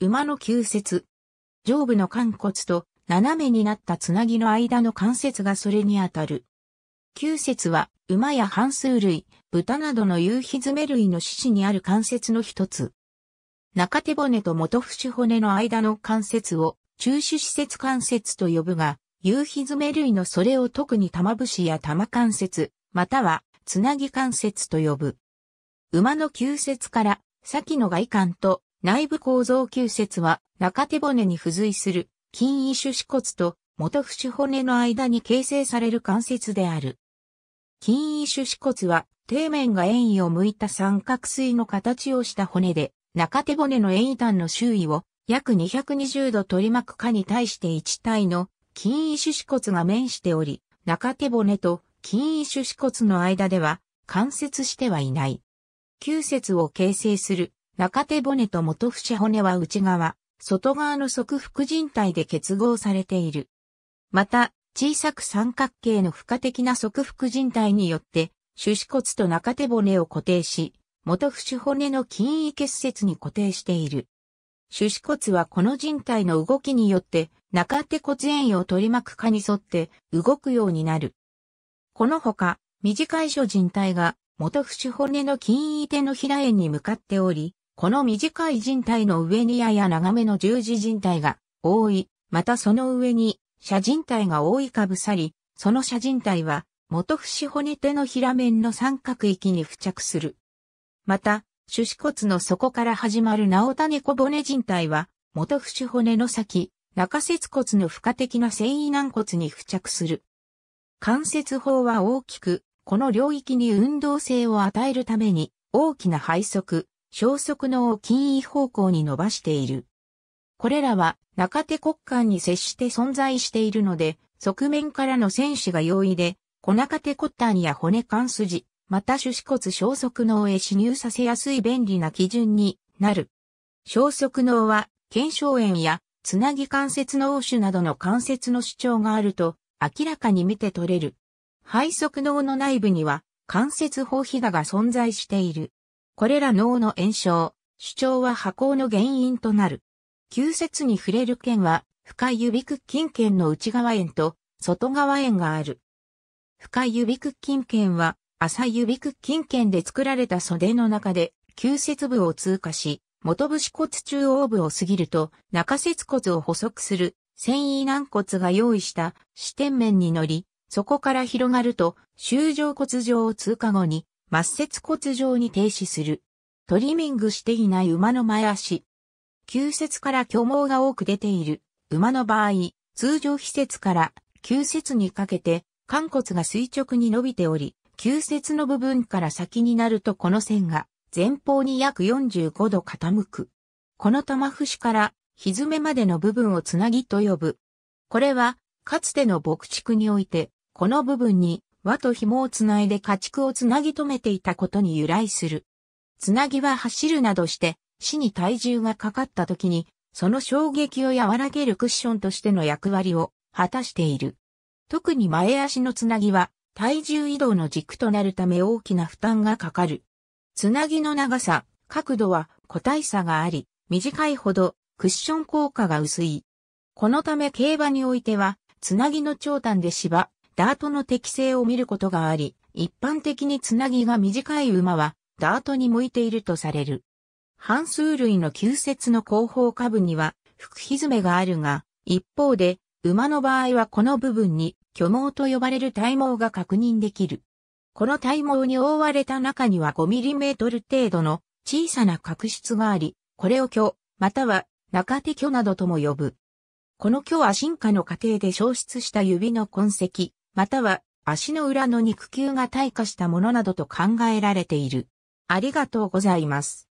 馬の急節。上部の関骨と斜めになったつなぎの間の関節がそれにあたる。急節は馬や半数類、豚などの夕日詰め類の四肢にある関節の一つ。中手骨と元節骨の間の関節を中手施設関節と呼ぶが、夕日詰め類のそれを特に玉節や玉関節、またはつなぎ関節と呼ぶ。馬の急節から、先の外観と内部構造急節は中手骨に付随する筋異種子骨と元節骨の間に形成される関節である。筋異種子骨は底面が円位を向いた三角錐の形をした骨で中手骨の円位端の周囲を約220度取り巻くかに対して1体の筋異種子骨が面しており、中手骨と筋異種子骨の間では関節してはいない。急節を形成する中手骨と元節骨は内側、外側の側副靭帯で結合されている。また、小さく三角形の付加的な側副靭帯によって、手指骨と中手骨を固定し、元節骨の筋位結節に固定している。手指骨はこの人体の動きによって、中手骨縁を取り巻く蚊に沿って動くようになる。このほか、短い所人体が元節骨の筋位手の平円に向かっており、この短い人体の上にやや長めの十字人体が多い、またその上に斜人体が多いかぶさり、その斜人体は元節骨手の平面の三角域に付着する。また、手指骨の底から始まる直種小骨人体は、元節骨の先、中節骨の付加的な繊維軟骨に付着する。関節法は大きく、この領域に運動性を与えるために、大きな背側、消息のを近位方向に伸ばしている。これらは中手骨幹に接して存在しているので、側面からの戦死が容易で、小中手骨端や骨間筋、また手指骨消息脳へ侵入させやすい便利な基準になる。消息脳は、腱鞘炎や、つなぎ関節脳腫種などの関節の主張があると、明らかに見て取れる。肺側脳の内部には、関節包皮だが存在している。これら脳の炎症、主張は破行の原因となる。急節に触れる腱は、深い指屈筋腱の内側炎と外側炎がある。深い指屈筋腱は、浅い指屈筋腱で作られた袖の中で、急節部を通過し、元節骨中央部を過ぎると、中節骨を補足する、繊維軟骨が用意した支点面に乗り、そこから広がると、周上骨上を通過後に、末節骨上に停止する。トリミングしていない馬の前足。急節から巨毛が多く出ている馬の場合、通常非節から急節にかけて、肝骨が垂直に伸びており、急節の部分から先になるとこの線が前方に約45度傾く。この玉節からひずめまでの部分をつなぎと呼ぶ。これは、かつての牧畜において、この部分に輪と紐をつないで家畜をつなぎ止めていたことに由来する。つなぎは走るなどして、死に体重がかかった時に、その衝撃を和らげるクッションとしての役割を果たしている。特に前足のつなぎは、体重移動の軸となるため大きな負担がかかる。つなぎの長さ、角度は個体差があり、短いほどクッション効果が薄い。このため競馬においては、つなぎの長短で芝、ダートの適性を見ることがあり、一般的につなぎが短い馬は、ダートに向いているとされる。半数類の旧節の後方下部には、腹ひめがあるが、一方で、馬の場合はこの部分に、巨毛と呼ばれる体毛が確認できる。この体毛に覆われた中には 5mm 程度の小さな角質があり、これを巨、または中手巨などとも呼ぶ。この巨は進化の過程で消失した指の痕跡、または足の裏の肉球が退化したものなどと考えられている。ありがとうございます。